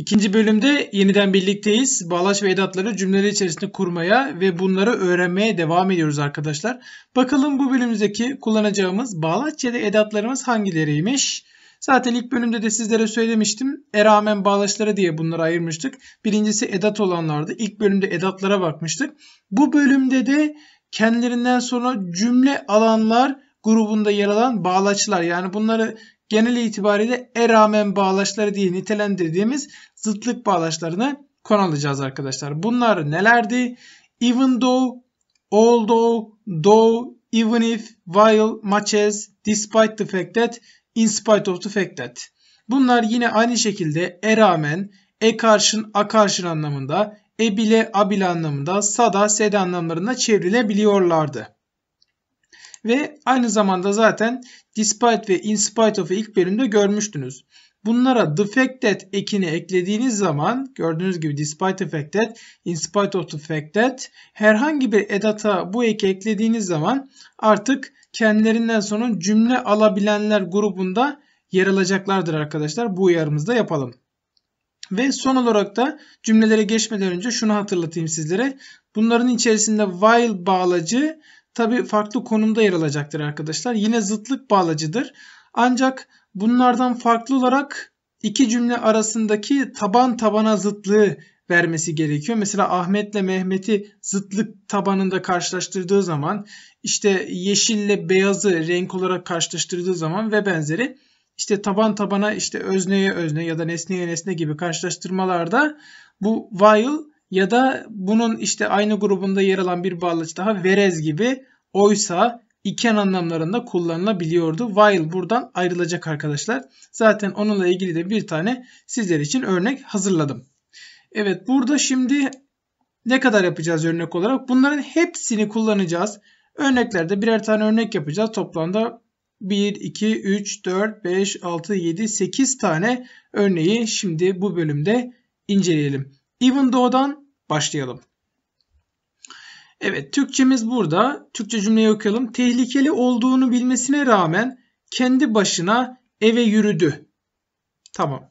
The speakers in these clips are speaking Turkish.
İkinci bölümde yeniden birlikteyiz. Bağlaç ve edatları cümleler içerisinde kurmaya ve bunları öğrenmeye devam ediyoruz arkadaşlar. Bakalım bu bölümümüzdeki kullanacağımız bağlaç ya da edatlarımız hangileriymiş? Zaten ilk bölümde de sizlere söylemiştim. Eramen rağmen bağlaçlara diye bunları ayırmıştık. Birincisi edat olanlardı. İlk bölümde edatlara bakmıştık. Bu bölümde de kendilerinden sonra cümle alanlar grubunda yer alan bağlaçlar. Yani bunları genel itibariyle e rağmen bağlaçları diye nitelendirdiğimiz zıtlık bağlaçlarını konu alacağız arkadaşlar. Bunlar nelerdi? Even though, although, though, even if, while, much as, despite the fact that, in spite of the fact that. Bunlar yine aynı şekilde e rağmen, e karşın, a karşın anlamında, e bile, a bile anlamında, sada, de anlamlarına çevrilebiliyorlardı. Ve aynı zamanda zaten despite ve in spite of'u ilk bölümde görmüştünüz. Bunlara defected ekini eklediğiniz zaman gördüğünüz gibi despite the in spite of defected, herhangi bir edata bu eki eklediğiniz zaman artık kendilerinden sonra cümle alabilenler grubunda yer alacaklardır arkadaşlar. Bu uyarımızda yapalım. Ve son olarak da cümlelere geçmeden önce şunu hatırlatayım sizlere. Bunların içerisinde while bağlacı tabi farklı konumda yer alacaktır arkadaşlar. Yine zıtlık bağlacıdır. Ancak bunlardan farklı olarak iki cümle arasındaki taban tabana zıtlığı vermesi gerekiyor. Mesela Ahmet ile Mehmet'i zıtlık tabanında karşılaştırdığı zaman işte yeşille beyazı renk olarak karşılaştırdığı zaman ve benzeri işte taban tabana işte özneye özne ya da nesneye nesne gibi karşılaştırmalarda bu while ya da bunun işte aynı grubunda yer alan bir bağlaç daha verez gibi oysa iken anlamlarında kullanılabiliyordu. While buradan ayrılacak arkadaşlar. Zaten onunla ilgili de bir tane sizler için örnek hazırladım. Evet burada şimdi ne kadar yapacağız örnek olarak? Bunların hepsini kullanacağız. Örneklerde birer tane örnek yapacağız. Toplamda 1, 2, 3, 4, 5, 6, 7, 8 tane örneği şimdi bu bölümde inceleyelim. Even though'dan başlayalım. Evet Türkçemiz burada. Türkçe cümleyi okuyalım. Tehlikeli olduğunu bilmesine rağmen kendi başına eve yürüdü. Tamam.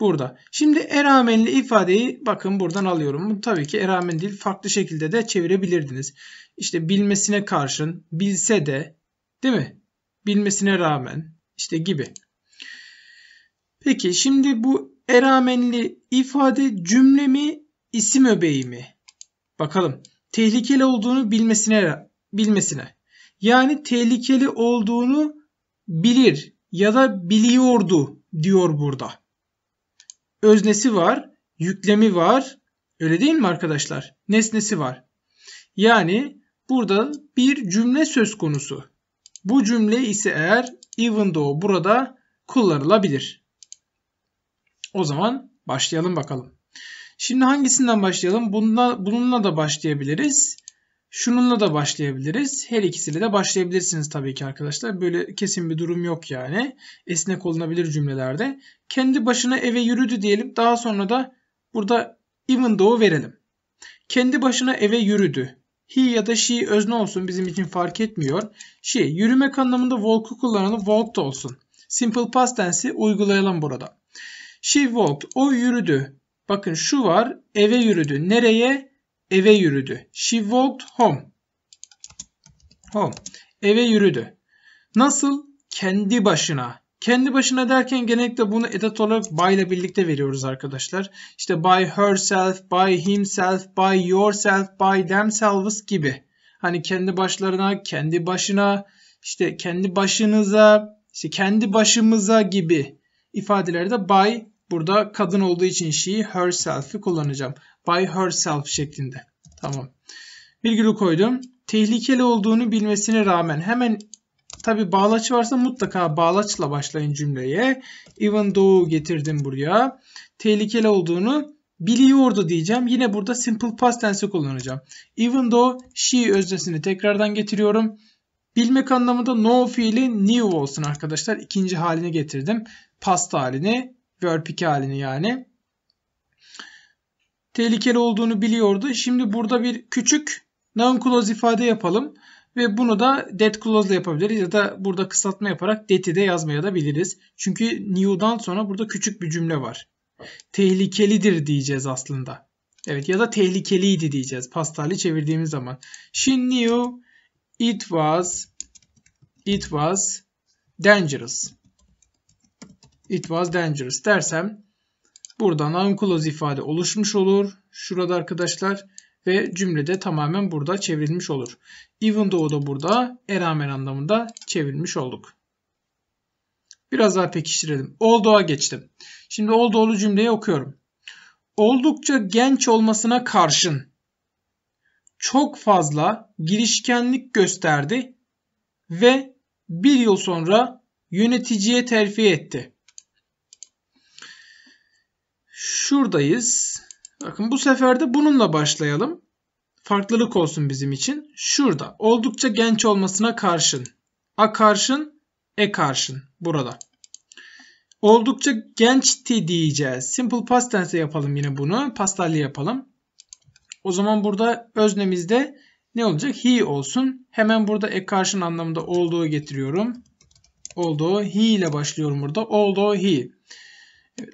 Burada. Şimdi eramenli ifadeyi bakın buradan alıyorum. Bu tabii ki eramen değil farklı şekilde de çevirebilirdiniz. İşte bilmesine karşın bilse de değil mi? Bilmesine rağmen işte gibi. Peki şimdi bu eramenli ifade cümle mi isim öbeği mi? Bakalım. Tehlikeli olduğunu bilmesine bilmesine. Yani tehlikeli olduğunu bilir ya da biliyordu diyor burada. Öznesi var, yüklemi var. Öyle değil mi arkadaşlar? Nesnesi var. Yani burada bir cümle söz konusu. Bu cümle ise eğer even though burada kullanılabilir. O zaman başlayalım bakalım. Şimdi hangisinden başlayalım? Bununla, bununla da başlayabiliriz. Şununla da başlayabiliriz. Her ikisiyle de başlayabilirsiniz tabii ki arkadaşlar. Böyle kesin bir durum yok yani. Esnek olunabilir cümlelerde. Kendi başına eve yürüdü diyelim. Daha sonra da burada even though verelim. Kendi başına eve yürüdü. He ya da she özne olsun bizim için fark etmiyor. She şey, yürümek anlamında walk'u kullanalım. Walk da olsun. Simple past tense'i uygulayalım burada. She walked. O yürüdü. Bakın şu var. Eve yürüdü. Nereye? Eve yürüdü. She walked home. Home. Eve yürüdü. Nasıl? Kendi başına. Kendi başına derken genellikle bunu edat olarak by ile birlikte veriyoruz arkadaşlar. İşte by herself, by himself, by yourself, by themselves gibi. Hani kendi başlarına, kendi başına, işte kendi başınıza, işte kendi başımıza gibi ifadelerde by Burada kadın olduğu için she herself'i kullanacağım. By herself şeklinde. Tamam. Virgülü koydum. Tehlikeli olduğunu bilmesine rağmen hemen tabi bağlaç varsa mutlaka bağlaçla başlayın cümleye. Even though getirdim buraya. Tehlikeli olduğunu biliyordu diyeceğim. Yine burada simple past tense kullanacağım. Even though she öznesini tekrardan getiriyorum. Bilmek anlamında no fiili new olsun arkadaşlar. ikinci haline getirdim. Past halini Verb 2 halini yani. Tehlikeli olduğunu biliyordu. Şimdi burada bir küçük noun clause ifade yapalım. Ve bunu da det clause ile yapabiliriz ya da burada kısaltma yaparak det'i de yazmaya da biliriz. Çünkü new'dan sonra burada küçük bir cümle var. Tehlikelidir diyeceğiz aslında. Evet ya da tehlikeliydi diyeceğiz pastali çevirdiğimiz zaman. She knew it was it was dangerous. It was dangerous dersem buradan unclose ifade oluşmuş olur. Şurada arkadaşlar ve cümlede tamamen burada çevrilmiş olur. Even though da burada eramen anlamında çevrilmiş olduk. Biraz daha pekiştirelim. Oldog'a geçtim. Şimdi oldoğlu cümleyi okuyorum. Oldukça genç olmasına karşın çok fazla girişkenlik gösterdi ve bir yıl sonra yöneticiye terfi etti. Şuradayız. Bakın bu sefer de bununla başlayalım. Farklılık olsun bizim için. Şurada. Oldukça genç olmasına karşın. A karşın, E karşın. Burada. Oldukça gençti diyeceğiz. Simple past tense yapalım yine bunu. Pastelli yapalım. O zaman burada öznemizde ne olacak? He olsun. Hemen burada e karşın anlamında olduğu getiriyorum. Olduğu he ile başlıyorum burada. Olduğu he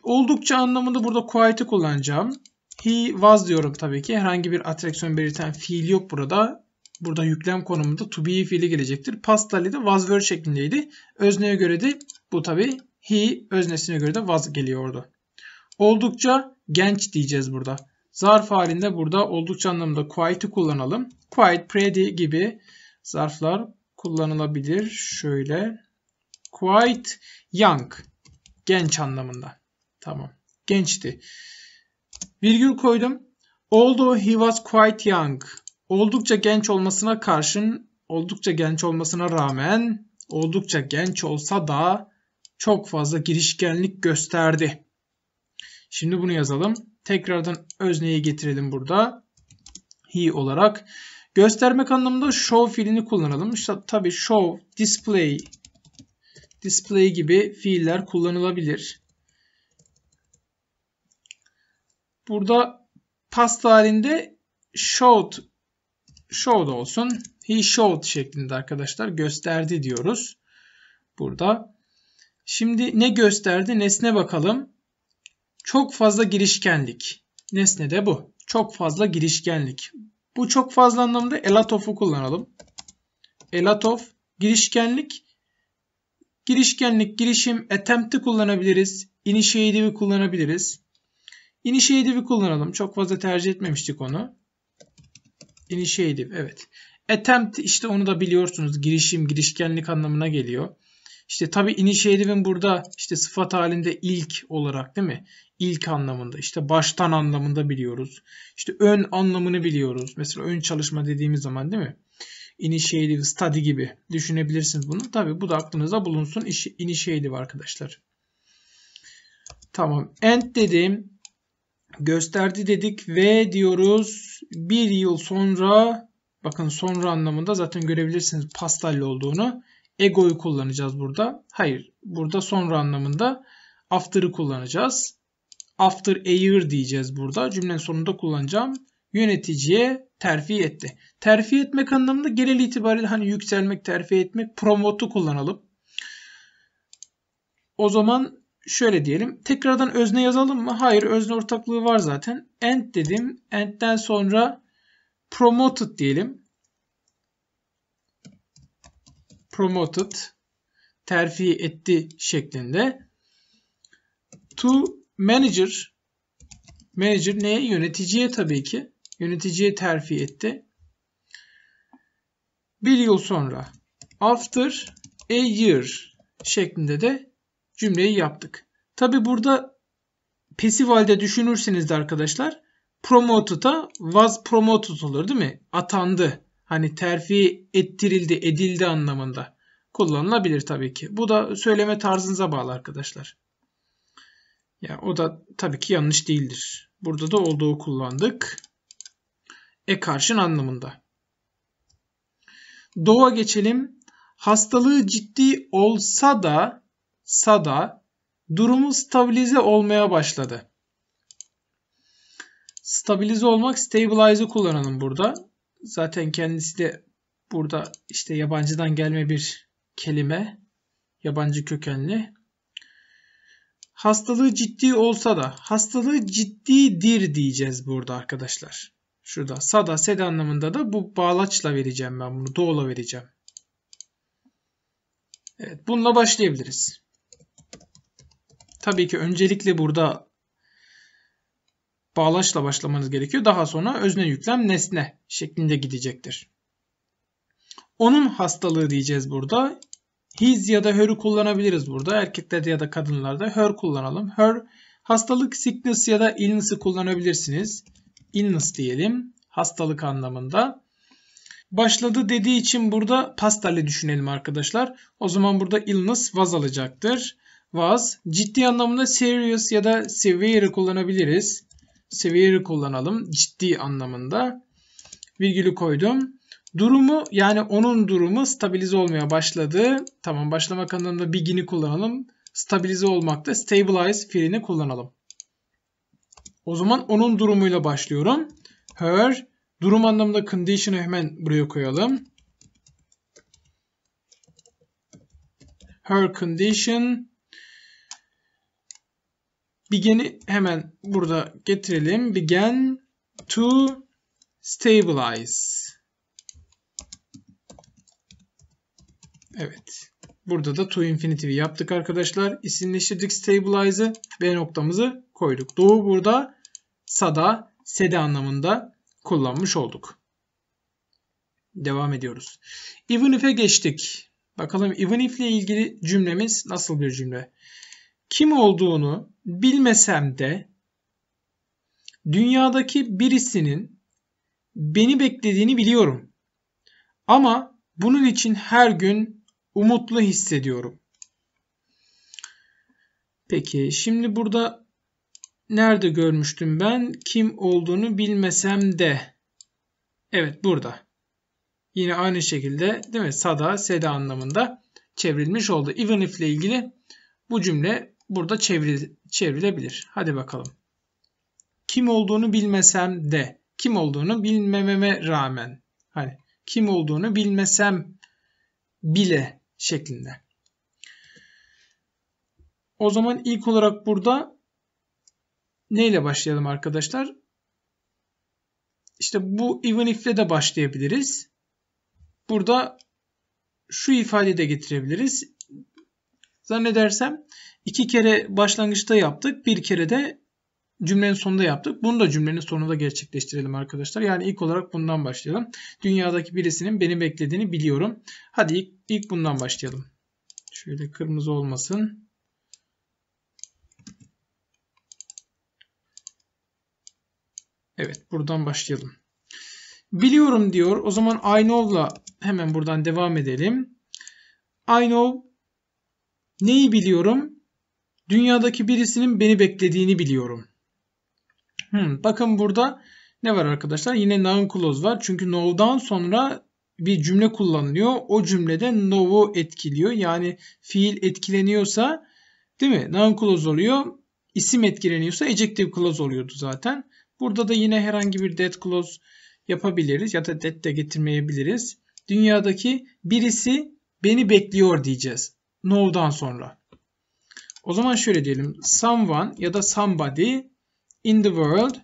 oldukça anlamında burada quite'ı kullanacağım. He was diyorum tabii ki. Herhangi bir atraksiyon belirten fiil yok burada. Burada yüklem konumunda to be fiili gelecektir. Pastali de was were şeklindeydi. Özneye göre de bu tabii he öznesine göre de was geliyordu. Oldukça genç diyeceğiz burada. Zarf halinde burada oldukça anlamında quite'ı kullanalım. Quite, pretty gibi zarflar kullanılabilir. Şöyle quite young genç anlamında. Tamam. Gençti. Virgül koydum. Although he was quite young. Oldukça genç olmasına karşın, oldukça genç olmasına rağmen, oldukça genç olsa da çok fazla girişkenlik gösterdi. Şimdi bunu yazalım. Tekrardan özneyi getirelim burada. He olarak. Göstermek anlamında show fiilini kullanalım. İşte tabii show, display, display gibi fiiller kullanılabilir. Burada past halinde showed showed olsun. He showed şeklinde arkadaşlar gösterdi diyoruz. Burada. Şimdi ne gösterdi? Nesne bakalım. Çok fazla girişkenlik. Nesne de bu. Çok fazla girişkenlik. Bu çok fazla anlamda a of'u kullanalım. A of girişkenlik. Girişkenlik, girişim, attempt'i kullanabiliriz. Initiative'i kullanabiliriz. Initiative'i şey kullanalım. Çok fazla tercih etmemiştik onu. Initiative şey evet. Attempt işte onu da biliyorsunuz. Girişim, girişkenlik anlamına geliyor. İşte tabi initiative'in şey burada işte sıfat halinde ilk olarak değil mi? İlk anlamında işte baştan anlamında biliyoruz. İşte ön anlamını biliyoruz. Mesela ön çalışma dediğimiz zaman değil mi? Initiative study gibi düşünebilirsiniz bunu. Tabi bu da aklınıza bulunsun. Initiative arkadaşlar. Tamam. End dedim gösterdi dedik ve diyoruz bir yıl sonra bakın sonra anlamında zaten görebilirsiniz pastel olduğunu ego'yu kullanacağız burada. Hayır burada sonra anlamında after'ı kullanacağız. After a year diyeceğiz burada. Cümlenin sonunda kullanacağım. Yöneticiye terfi etti. Terfi etmek anlamında genel itibariyle hani yükselmek, terfi etmek, promotu kullanalım. O zaman şöyle diyelim. Tekrardan özne yazalım mı? Hayır özne ortaklığı var zaten. End dedim. End'den sonra promoted diyelim. Promoted terfi etti şeklinde. To manager manager neye? Yöneticiye tabii ki. Yöneticiye terfi etti. Bir yıl sonra after a year şeklinde de cümleyi yaptık. Tabi burada pasif halde düşünürseniz de arkadaşlar promoted'a was promoted olur değil mi? Atandı. Hani terfi ettirildi, edildi anlamında kullanılabilir tabii ki. Bu da söyleme tarzınıza bağlı arkadaşlar. Ya o da tabii ki yanlış değildir. Burada da olduğu kullandık. E karşın anlamında. Doğa geçelim. Hastalığı ciddi olsa da SADA durumu stabilize olmaya başladı. Stabilize olmak stabilize'ı kullanalım burada. Zaten kendisi de burada işte yabancıdan gelme bir kelime. Yabancı kökenli. Hastalığı ciddi olsa da hastalığı ciddidir diyeceğiz burada arkadaşlar. Şurada sada sed anlamında da bu bağlaçla vereceğim ben bunu. Doğula vereceğim. Evet bununla başlayabiliriz. Tabii ki öncelikle burada bağlaçla başlamanız gerekiyor. Daha sonra özne yüklem nesne şeklinde gidecektir. Onun hastalığı diyeceğiz burada. His ya da her'ı kullanabiliriz burada. Erkeklerde ya da kadınlarda her kullanalım. Her hastalık sickness ya da illness'ı kullanabilirsiniz. Illness diyelim hastalık anlamında. Başladı dediği için burada past düşünelim arkadaşlar. O zaman burada illness vaz alacaktır was ciddi anlamında serious ya da severe kullanabiliriz. Severe kullanalım ciddi anlamında. Virgülü koydum. Durumu yani onun durumu stabilize olmaya başladı. Tamam başlamak anlamında begin'i kullanalım. Stabilize olmakta stabilize fiilini kullanalım. O zaman onun durumuyla başlıyorum. Her durum anlamında condition'ı hemen buraya koyalım. Her condition Begini hemen burada getirelim. Begin to stabilize. Evet. Burada da to infinity'yi yaptık arkadaşlar. İsimleştirdik stabilize'ı B noktamızı koyduk. Doğu burada sada, sede anlamında kullanmış olduk. Devam ediyoruz. Even if'e geçtik. Bakalım even if ile ilgili cümlemiz nasıl bir cümle? Kim olduğunu bilmesem de dünyadaki birisinin beni beklediğini biliyorum. Ama bunun için her gün umutlu hissediyorum. Peki şimdi burada nerede görmüştüm ben? Kim olduğunu bilmesem de. Evet burada. Yine aynı şekilde değil mi? Sada, seda anlamında çevrilmiş oldu. Even if ile ilgili bu cümle burada çevril çevrilebilir. Hadi bakalım. Kim olduğunu bilmesem de kim olduğunu bilmememe rağmen hani kim olduğunu bilmesem bile şeklinde. O zaman ilk olarak burada neyle başlayalım arkadaşlar? İşte bu even if'le de başlayabiliriz. Burada şu ifadeyi de getirebiliriz. Zannedersem İki kere başlangıçta yaptık. Bir kere de cümlenin sonunda yaptık. Bunu da cümlenin sonunda gerçekleştirelim arkadaşlar. Yani ilk olarak bundan başlayalım. Dünyadaki birisinin beni beklediğini biliyorum. Hadi ilk, ilk bundan başlayalım. Şöyle kırmızı olmasın. Evet buradan başlayalım. Biliyorum diyor. O zaman I know'la hemen buradan devam edelim. I know neyi biliyorum? Dünyadaki birisinin beni beklediğini biliyorum. Hmm, bakın burada ne var arkadaşlar? Yine noun clause var. Çünkü now'dan sonra bir cümle kullanılıyor. O cümlede now'u etkiliyor. Yani fiil etkileniyorsa değil mi? Noun clause oluyor. İsim etkileniyorsa ejective clause oluyordu zaten. Burada da yine herhangi bir dead clause yapabiliriz ya da dead de getirmeyebiliriz. Dünyadaki birisi beni bekliyor diyeceğiz. Now'dan sonra. O zaman şöyle diyelim. Someone ya da somebody in the world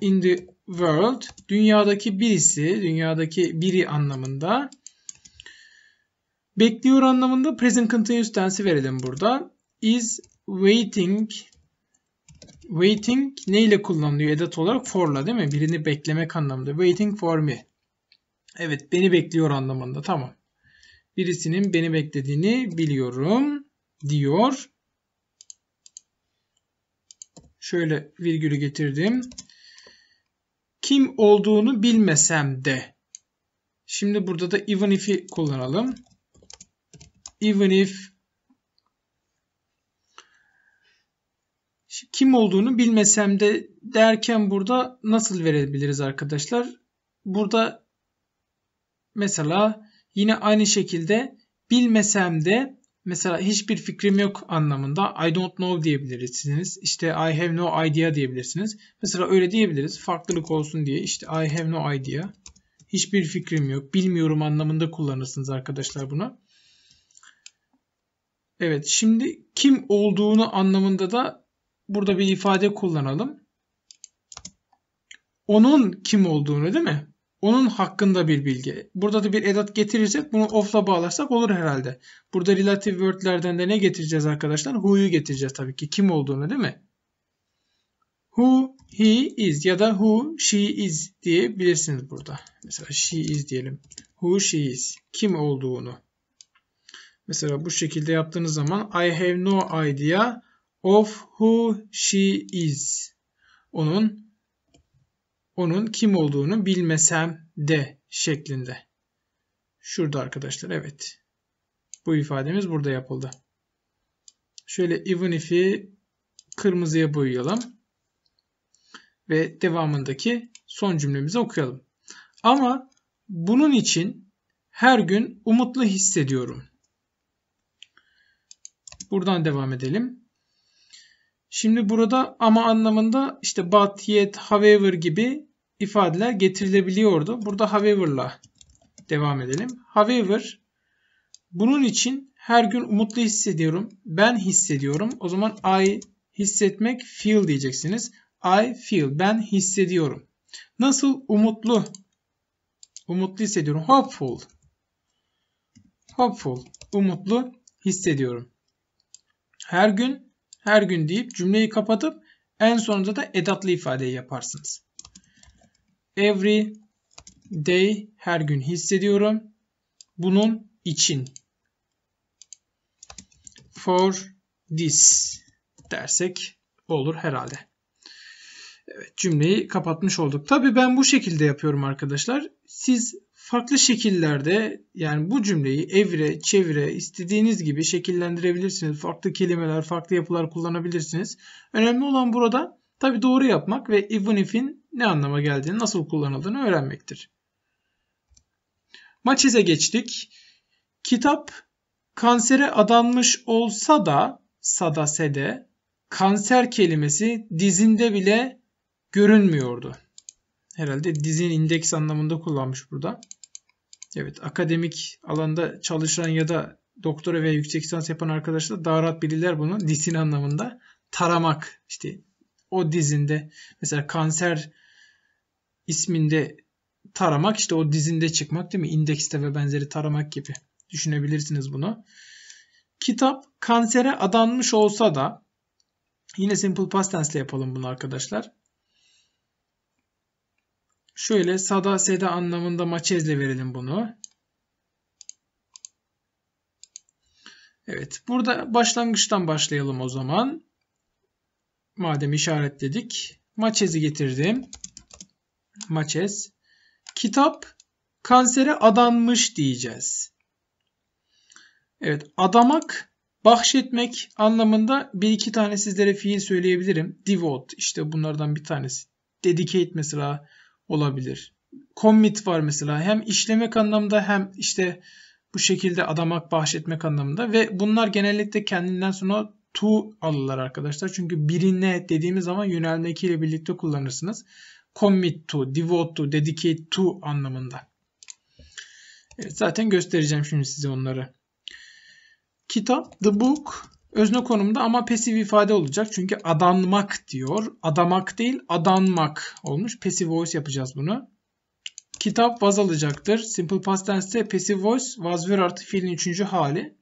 in the world dünyadaki birisi, dünyadaki biri anlamında. Bekliyor anlamında present continuous tense verelim burada. Is waiting waiting ne ile kullanılıyor edat olarak? For'la değil mi? Birini beklemek anlamında. Waiting for me. Evet beni bekliyor anlamında. Tamam birisinin beni beklediğini biliyorum diyor. Şöyle virgülü getirdim. Kim olduğunu bilmesem de. Şimdi burada da even if'i kullanalım. Even if kim olduğunu bilmesem de derken burada nasıl verebiliriz arkadaşlar? Burada mesela Yine aynı şekilde bilmesem de mesela hiçbir fikrim yok anlamında I don't know diyebilirsiniz. İşte I have no idea diyebilirsiniz. Mesela öyle diyebiliriz. Farklılık olsun diye işte I have no idea. Hiçbir fikrim yok. Bilmiyorum anlamında kullanırsınız arkadaşlar bunu. Evet şimdi kim olduğunu anlamında da burada bir ifade kullanalım. Onun kim olduğunu değil mi? Onun hakkında bir bilgi. Burada da bir edat getirirsek bunu off'la bağlarsak olur herhalde. Burada relative word'lerden de ne getireceğiz arkadaşlar? Who'yu getireceğiz tabii ki. Kim olduğunu değil mi? Who he is ya da who she is diyebilirsiniz burada. Mesela she is diyelim. Who she is. Kim olduğunu. Mesela bu şekilde yaptığınız zaman I have no idea of who she is. Onun onun kim olduğunu bilmesem de şeklinde. Şurada arkadaşlar evet. Bu ifademiz burada yapıldı. Şöyle even if'i kırmızıya boyayalım. Ve devamındaki son cümlemizi okuyalım. Ama bunun için her gün umutlu hissediyorum. Buradan devam edelim. Şimdi burada ama anlamında işte but, yet, however gibi ifadeler getirilebiliyordu. Burada however'la devam edelim. However bunun için her gün umutlu hissediyorum. Ben hissediyorum. O zaman I hissetmek feel diyeceksiniz. I feel ben hissediyorum. Nasıl umutlu? Umutlu hissediyorum. Hopeful. Hopeful. Umutlu hissediyorum. Her gün her gün deyip cümleyi kapatıp en sonunda da edatlı ifadeyi yaparsınız. Every day her gün hissediyorum. Bunun için. For this dersek olur herhalde. Evet, cümleyi kapatmış olduk. Tabii ben bu şekilde yapıyorum arkadaşlar. Siz farklı şekillerde yani bu cümleyi evre, çevre istediğiniz gibi şekillendirebilirsiniz. Farklı kelimeler, farklı yapılar kullanabilirsiniz. Önemli olan burada Tabi doğru yapmak ve even if'in ne anlama geldiğini, nasıl kullanıldığını öğrenmektir. Maçize geçtik. Kitap kansere adanmış olsa da, sadase de, kanser kelimesi dizinde bile görünmüyordu. Herhalde dizin indeks anlamında kullanmış burada. Evet akademik alanda çalışan ya da doktora veya yüksek lisans yapan arkadaşlar da daha rahat bilirler bunu. Dizin anlamında taramak işte o dizinde mesela kanser isminde taramak işte o dizinde çıkmak değil mi? İndekste ve benzeri taramak gibi düşünebilirsiniz bunu. Kitap kansere adanmış olsa da yine simple past tense ile yapalım bunu arkadaşlar. Şöyle sada seda anlamında maçezle verelim bunu. Evet burada başlangıçtan başlayalım o zaman. Madem işaretledik. Maçez'i getirdim. Maçez. Kitap kansere adanmış diyeceğiz. Evet adamak bahşetmek anlamında bir iki tane sizlere fiil söyleyebilirim. Devote işte bunlardan bir tanesi. Dedicate mesela olabilir. Commit var mesela hem işlemek anlamında hem işte bu şekilde adamak bahşetmek anlamında ve bunlar genellikle kendinden sonra to alırlar arkadaşlar. Çünkü birine dediğimiz zaman yönelme ile birlikte kullanırsınız. Commit to, devote to, dedicate to anlamında. Evet, zaten göstereceğim şimdi size onları. Kitap, the book, özne konumda ama pasif ifade olacak. Çünkü adanmak diyor. Adamak değil, adanmak olmuş. Passive voice yapacağız bunu. Kitap vaz alacaktır. Simple past tense'te passive voice, was were artı fiilin üçüncü hali.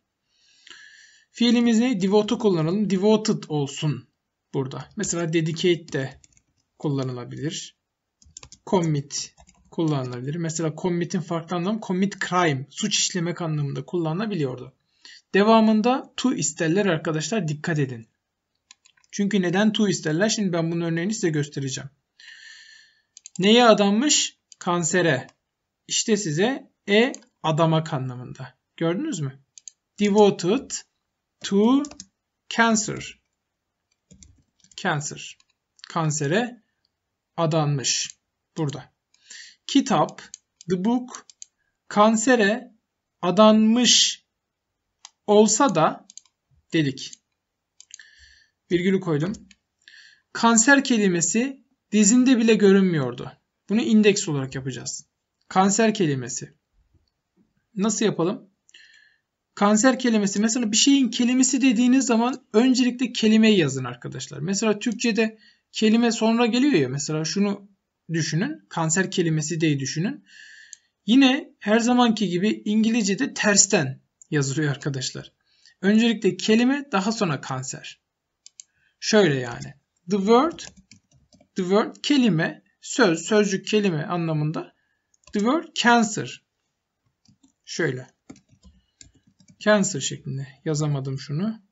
Fiilimiz ne? Devote'u kullanalım. Devoted olsun burada. Mesela dedicate de kullanılabilir. Commit kullanılabilir. Mesela commit'in farklı anlamı commit crime, suç işlemek anlamında kullanılabiliyordu. Devamında to isterler arkadaşlar dikkat edin. Çünkü neden to isterler? Şimdi ben bunun örneğini size göstereceğim. Neye adanmış? Kansere. İşte size e adamak anlamında. Gördünüz mü? Devoted to cancer. Cancer. Kansere adanmış burada. Kitap, the book kansere adanmış olsa da delik. Virgülü koydum. Kanser kelimesi dizinde bile görünmüyordu. Bunu indeks olarak yapacağız. Kanser kelimesi. Nasıl yapalım? Kanser kelimesi mesela bir şeyin kelimesi dediğiniz zaman öncelikle kelimeyi yazın arkadaşlar. Mesela Türkçe'de kelime sonra geliyor ya mesela şunu düşünün. Kanser kelimesi diye düşünün. Yine her zamanki gibi İngilizce'de tersten yazılıyor arkadaşlar. Öncelikle kelime daha sonra kanser. Şöyle yani. The word, the word kelime, söz, sözcük kelime anlamında. The word cancer. Şöyle. Cancer şeklinde yazamadım şunu.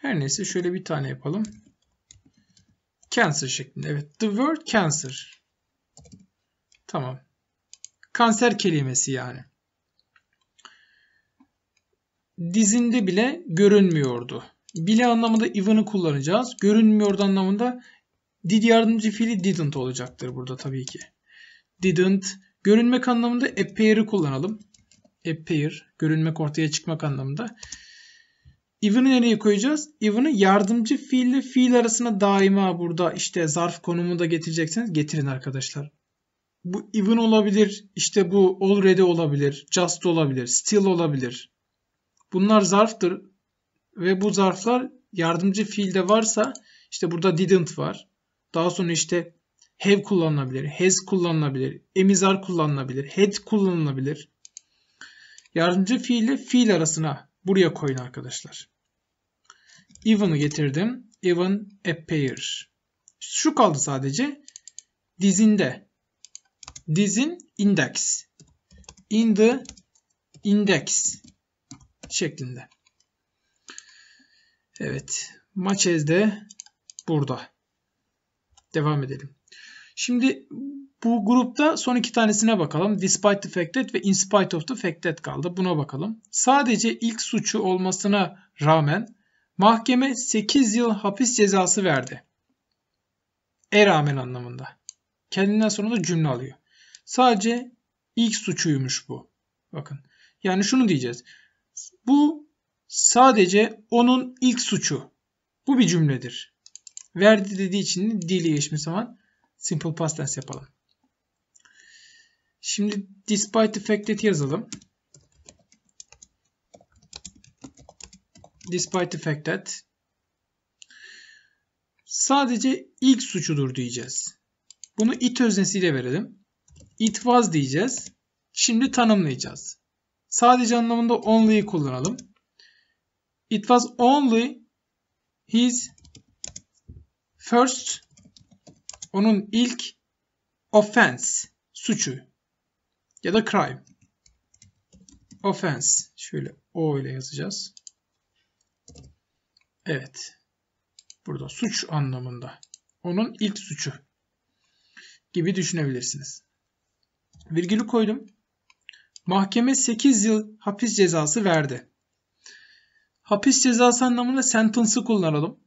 Her neyse şöyle bir tane yapalım. Cancer şeklinde. Evet. The word cancer. Tamam. Kanser kelimesi yani. Dizinde bile görünmüyordu. Bile anlamında even'ı kullanacağız. Görünmüyordu anlamında did yardımcı fiili didn't olacaktır burada tabii ki didn't görünmek anlamında appear'ı kullanalım. Appear görünmek ortaya çıkmak anlamında. Even'ı nereye koyacağız? Even'ı yardımcı fiil ile fiil arasına daima burada işte zarf konumu da getirecekseniz getirin arkadaşlar. Bu even olabilir, işte bu already olabilir, just olabilir, still olabilir. Bunlar zarftır ve bu zarflar yardımcı fiilde varsa işte burada didn't var. Daha sonra işte have kullanılabilir, has kullanılabilir, emizar kullanılabilir, had kullanılabilir. Yardımcı fiili fiil arasına buraya koyun arkadaşlar. Even'ı getirdim. Even appear. Şu kaldı sadece. Dizinde. Dizin index. In the index şeklinde. Evet. Maçez de burada. Devam edelim. Şimdi bu grupta son iki tanesine bakalım. Despite the facted ve in spite of the facted kaldı. Buna bakalım. Sadece ilk suçu olmasına rağmen mahkeme 8 yıl hapis cezası verdi. E rağmen anlamında. Kendinden sonra da cümle alıyor. Sadece ilk suçuymuş bu. Bakın. Yani şunu diyeceğiz. Bu sadece onun ilk suçu. Bu bir cümledir. Verdi dediği için dili geçmiş zaman Simple past tense yapalım. Şimdi despite the fact that yazalım. Despite the fact that sadece ilk suçudur diyeceğiz. Bunu it öznesiyle verelim. It was diyeceğiz. Şimdi tanımlayacağız. Sadece anlamında only'yi kullanalım. It was only his first onun ilk offense suçu ya da crime. Offense şöyle o ile yazacağız. Evet. Burada suç anlamında. Onun ilk suçu gibi düşünebilirsiniz. Virgülü koydum. Mahkeme 8 yıl hapis cezası verdi. Hapis cezası anlamında sentence'ı kullanalım.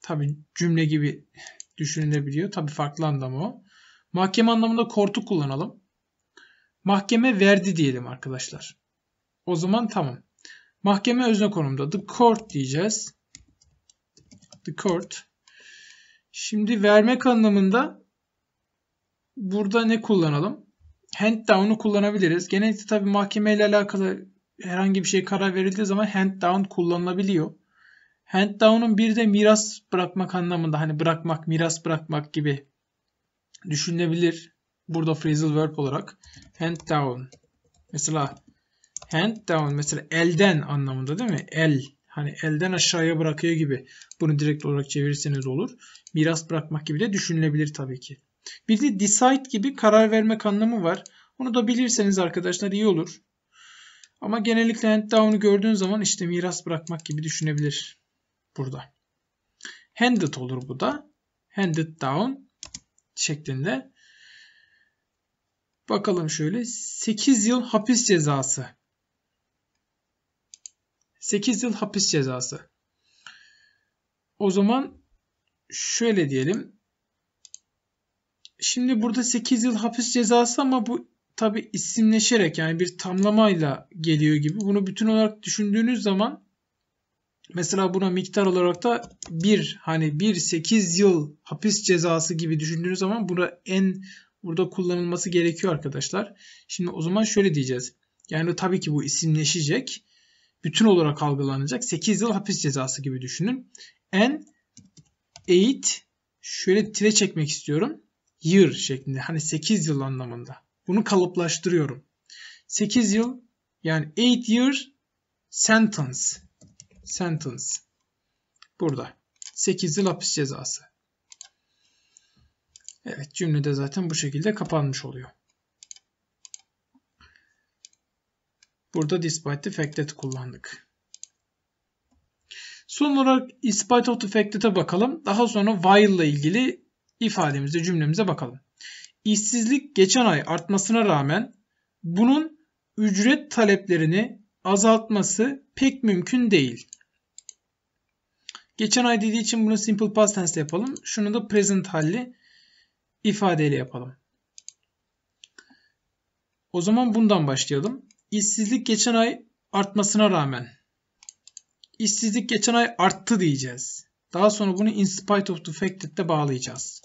Tabi cümle gibi düşünülebiliyor. tabi farklı anlamı o. Mahkeme anlamında kortuk kullanalım. Mahkeme verdi diyelim arkadaşlar. O zaman tamam. Mahkeme özne konumda. The court diyeceğiz. The court. Şimdi vermek anlamında burada ne kullanalım? Hand down'u kullanabiliriz. Genellikle tabi mahkemeyle alakalı herhangi bir şey karar verildiği zaman hand down kullanılabiliyor hand down'un bir de miras bırakmak anlamında hani bırakmak, miras bırakmak gibi düşünülebilir. Burada phrasal verb olarak hand down. Mesela hand down mesela elden anlamında değil mi? El hani elden aşağıya bırakıyor gibi. Bunu direkt olarak çevirirseniz olur. Miras bırakmak gibi de düşünülebilir tabii ki. Bir de decide gibi karar vermek anlamı var. Onu da bilirseniz arkadaşlar iyi olur. Ama genellikle hand down'u gördüğün zaman işte miras bırakmak gibi düşünebilir burada. Handed olur bu da. Handed down şeklinde. Bakalım şöyle 8 yıl hapis cezası. 8 yıl hapis cezası. O zaman şöyle diyelim. Şimdi burada 8 yıl hapis cezası ama bu tabi isimleşerek yani bir tamlamayla geliyor gibi. Bunu bütün olarak düşündüğünüz zaman Mesela buna miktar olarak da bir hani bir 8 yıl hapis cezası gibi düşündüğünüz zaman buna en burada kullanılması gerekiyor arkadaşlar. Şimdi o zaman şöyle diyeceğiz. Yani tabii ki bu isimleşecek. Bütün olarak algılanacak. 8 yıl hapis cezası gibi düşünün. En 8 şöyle tire çekmek istiyorum. Year şeklinde. Hani 8 yıl anlamında. Bunu kalıplaştırıyorum. 8 yıl yani 8 year sentence sentence. Burada. yıl hapis cezası. Evet cümlede zaten bu şekilde kapanmış oluyor. Burada despite the fact that kullandık. Son olarak despite of the fact that'e bakalım. Daha sonra while ile ilgili ifademize, cümlemize bakalım. İşsizlik geçen ay artmasına rağmen bunun ücret taleplerini azaltması pek mümkün değil. Geçen ay dediği için bunu simple past tense yapalım. Şunu da present halli ifadeyle yapalım. O zaman bundan başlayalım. İşsizlik geçen ay artmasına rağmen işsizlik geçen ay arttı diyeceğiz. Daha sonra bunu in spite of the fact de bağlayacağız.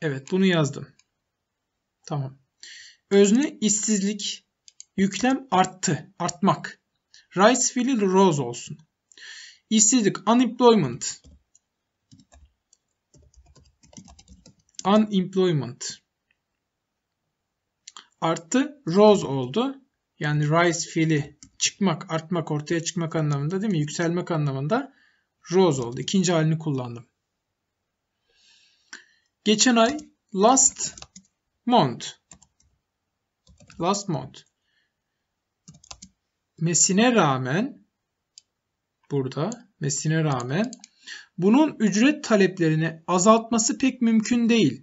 Evet bunu yazdım. Tamam. Özne işsizlik Yüklem arttı, artmak. Rice fiili rose olsun. İşsizlik unemployment. Unemployment. Arttı rose oldu. Yani rise fiili çıkmak, artmak, ortaya çıkmak anlamında değil mi? Yükselmek anlamında rose oldu. İkinci halini kullandım. Geçen ay last month. Last month etmesine rağmen burada mesine rağmen bunun ücret taleplerini azaltması pek mümkün değil.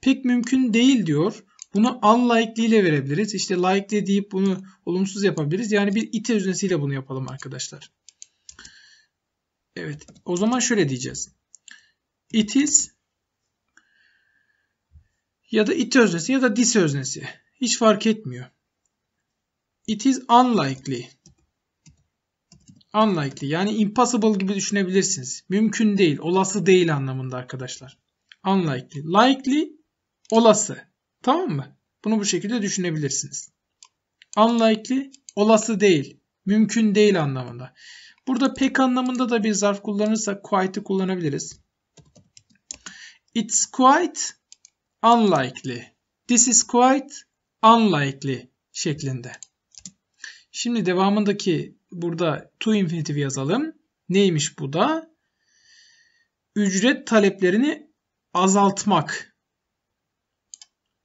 Pek mümkün değil diyor. Bunu unlikely ile verebiliriz. İşte likely deyip bunu olumsuz yapabiliriz. Yani bir ite öznesiyle bunu yapalım arkadaşlar. Evet. O zaman şöyle diyeceğiz. It is ya da it öznesi ya da this öznesi. Hiç fark etmiyor. It is unlikely. Unlikely yani impossible gibi düşünebilirsiniz. Mümkün değil, olası değil anlamında arkadaşlar. Unlikely. Likely olası. Tamam mı? Bunu bu şekilde düşünebilirsiniz. Unlikely olası değil, mümkün değil anlamında. Burada pek anlamında da bir zarf kullanırsak quite'ı kullanabiliriz. It's quite unlikely. This is quite unlikely şeklinde. Şimdi devamındaki burada to infinitive yazalım. Neymiş bu da? Ücret taleplerini azaltmak.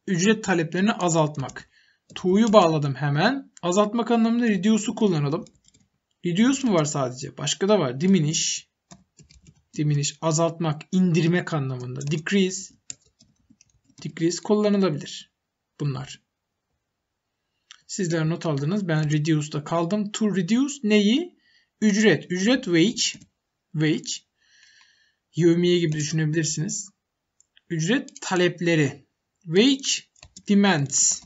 Ücret taleplerini azaltmak. To'yu bağladım hemen. Azaltmak anlamında reduce'u kullanalım. Reduce mu var sadece? Başka da var. Diminish. Diminish. Azaltmak, indirmek anlamında. Decrease. Decrease kullanılabilir. Bunlar. Sizler not aldınız. Ben reduce'da kaldım. To reduce neyi? Ücret. Ücret wage. Wage. Yevmiye gibi düşünebilirsiniz. Ücret talepleri. Wage demands.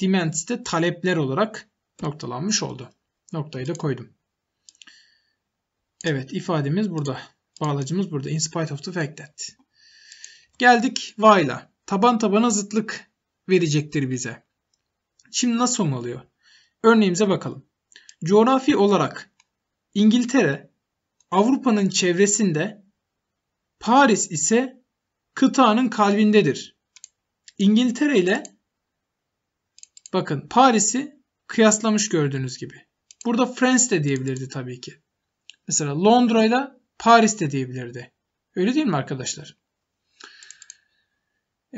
Demands de talepler olarak noktalanmış oldu. Noktayı da koydum. Evet ifademiz burada. Bağlacımız burada. In spite of the fact that. Geldik while'a. Taban tabana zıtlık verecektir bize. Şimdi nasıl olmalıyor? Örneğimize bakalım. Coğrafi olarak İngiltere Avrupa'nın çevresinde, Paris ise kıtanın kalbindedir. İngiltere ile bakın Paris'i kıyaslamış gördüğünüz gibi. Burada France de diyebilirdi tabii ki. Mesela Londra ile Paris de diyebilirdi. Öyle değil mi arkadaşlar?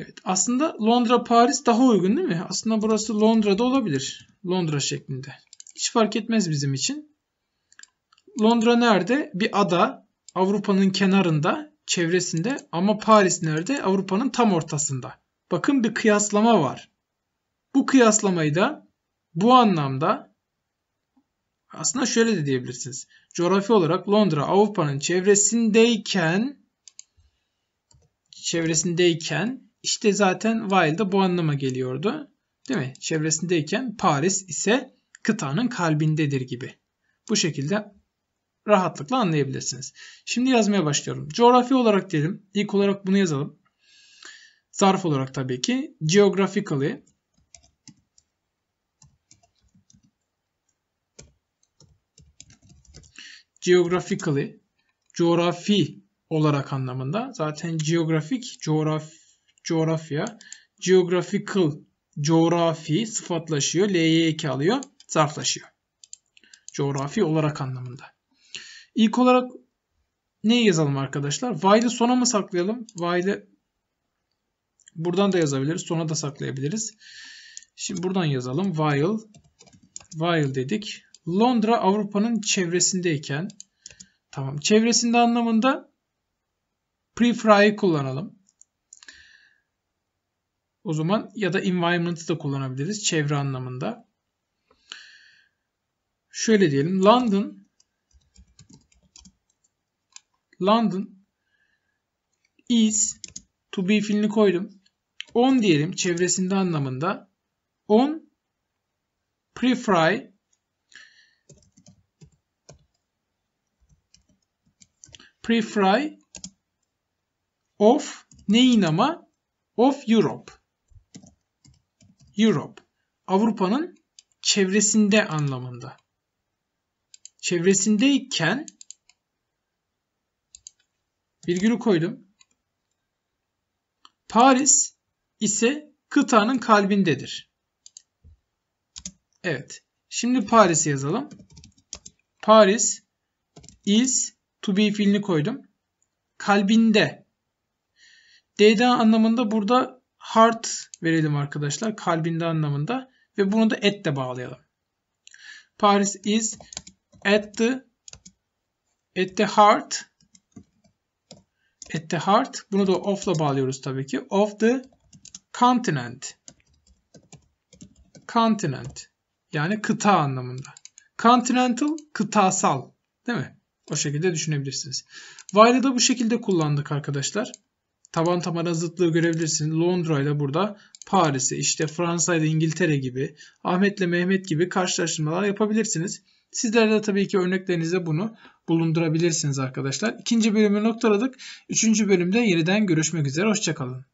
Evet aslında Londra Paris daha uygun değil mi? Aslında burası Londra'da olabilir. Londra şeklinde. Hiç fark etmez bizim için. Londra nerede? Bir ada. Avrupa'nın kenarında, çevresinde ama Paris nerede? Avrupa'nın tam ortasında. Bakın bir kıyaslama var. Bu kıyaslamayı da bu anlamda aslında şöyle de diyebilirsiniz. Coğrafi olarak Londra Avrupa'nın çevresindeyken çevresindeyken işte zaten while de bu anlama geliyordu. Değil mi? Çevresindeyken Paris ise kıtanın kalbindedir gibi. Bu şekilde rahatlıkla anlayabilirsiniz. Şimdi yazmaya başlıyorum. Coğrafi olarak diyelim. İlk olarak bunu yazalım. Zarf olarak tabii ki. Geographically geographically coğrafi olarak anlamında. Zaten geografik coğraf coğrafya. Geographical coğrafi sıfatlaşıyor. L'ye 2 alıyor. Zarflaşıyor. Coğrafi olarak anlamında. İlk olarak ne yazalım arkadaşlar? While'ı sona mı saklayalım? While'ı buradan da yazabiliriz. Sona da saklayabiliriz. Şimdi buradan yazalım. While while dedik. Londra Avrupa'nın çevresindeyken tamam çevresinde anlamında prefry'ı kullanalım. O zaman ya da environment'ı da kullanabiliriz çevre anlamında. Şöyle diyelim London London is to be fiilini koydum. On diyelim çevresinde anlamında. On pre-fry pre-fry of neyin ama? Of Europe. Europe. Avrupa'nın çevresinde anlamında. Çevresindeyken virgülü koydum. Paris ise kıtanın kalbindedir. Evet. Şimdi Paris'i yazalım. Paris is to be fiilini koydum. Kalbinde. D'den anlamında burada heart verelim arkadaşlar. Kalbinde anlamında. Ve bunu da at de bağlayalım. Paris is at the at the heart at the heart. Bunu da ofla bağlıyoruz tabii ki. Of the continent. Continent. Yani kıta anlamında. Continental, kıtasal. Değil mi? O şekilde düşünebilirsiniz. While'ı da bu şekilde kullandık arkadaşlar taban tabana zıtlığı görebilirsin. Londra ile burada Paris'i işte Fransa ile İngiltere gibi Ahmet ile Mehmet gibi karşılaştırmalar yapabilirsiniz. Sizler de tabii ki örneklerinizde bunu bulundurabilirsiniz arkadaşlar. İkinci bölümü noktaladık. Üçüncü bölümde yeniden görüşmek üzere. Hoşçakalın.